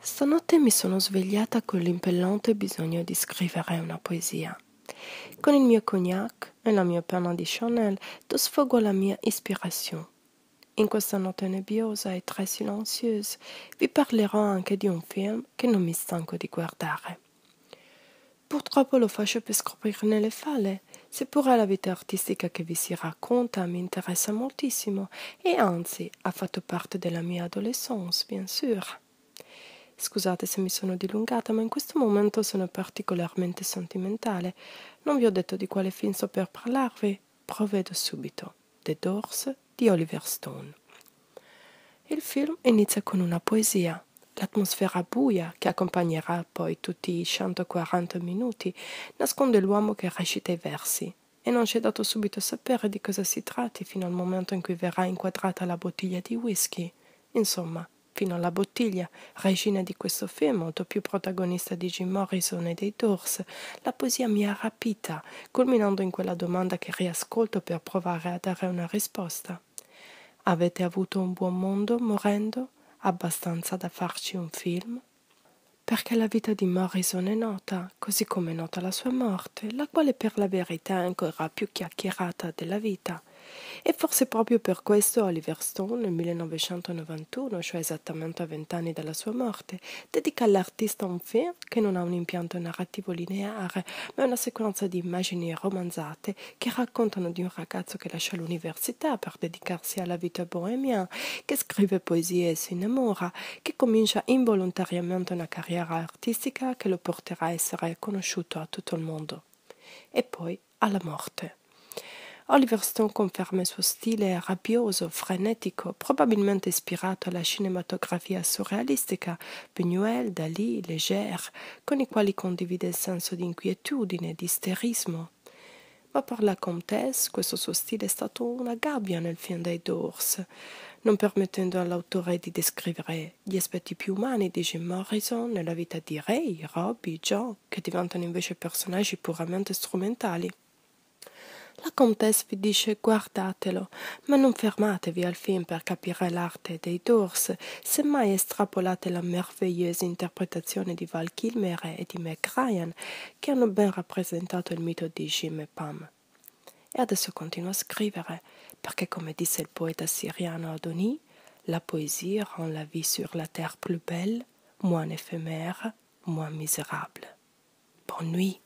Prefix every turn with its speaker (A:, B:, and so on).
A: Stanotte mi sono svegliata con l'impellente bisogno di scrivere una poesia. Con il mio cognac e la mia penna di Chanel do sfogo la mia ispirazione. In questa notte nebbiosa e tre silenziosa vi parlerò anche di un film che non mi stanco di guardare. Purtroppo lo faccio per scoprirne le falle, seppure la vita artistica che vi si racconta mi interessa moltissimo e anzi ha fatto parte della mia adolescenza, bien sûr. Scusate se mi sono dilungata, ma in questo momento sono particolarmente sentimentale. Non vi ho detto di quale film sto per parlarvi. Provedo subito. The Doors di Oliver Stone. Il film inizia con una poesia, L'atmosfera buia che accompagnerà poi tutti i 140 minuti nasconde l'uomo che recita i versi e non ci è dato subito sapere di cosa si tratti fino al momento in cui verrà inquadrata la bottiglia di whisky. Insomma, fino alla bottiglia, regina di questo film, molto più protagonista di Jim Morrison e dei Doors, la poesia mi ha rapita, culminando in quella domanda che riascolto per provare a dare una risposta. Avete avuto un buon mondo morendo? Abbastanza da farci un film? perché la vita di Morrison è nota, così come è nota la sua morte, la quale per la verità è ancora più chiacchierata della vita. E forse proprio per questo Oliver Stone nel 1991, cioè esattamente a vent'anni dalla sua morte, dedica all'artista un film che non ha un impianto narrativo lineare, ma una sequenza di immagini romanzate che raccontano di un ragazzo che lascia l'università per dedicarsi alla vita bohemia, che scrive poesie e si innamora, che comincia involontariamente una carriera artistica che lo porterà a essere conosciuto a tutto il mondo. E poi alla morte. Oliver Stone conferma il suo stile rabbioso, frenetico, probabilmente ispirato alla cinematografia surrealistica Buñuel, Dalí, Leger, con i quali condivide il senso di inquietudine, di isterismo. Ma per la Comtesse questo suo stile è stato una gabbia nel film dei Doors, non permettendo all'autore di descrivere gli aspetti più umani di Jim Morrison nella vita di Ray, Robbie, Joe, che diventano invece personaggi puramente strumentali. La comtesse vi dice guardatelo, ma non fermatevi al film per capire l'arte dei Doors, semmai estrapolate la meravigliosa interpretazione di Val Kilmer e di Mac Ryan, che hanno ben rappresentato il mito di Jim e Pam. E adesso continuo a scrivere, perché come disse il poeta siriano Adoni, la poesia rend la vie sur la terre plus belle, moins éphémère, moins misérable. Bonne nuit.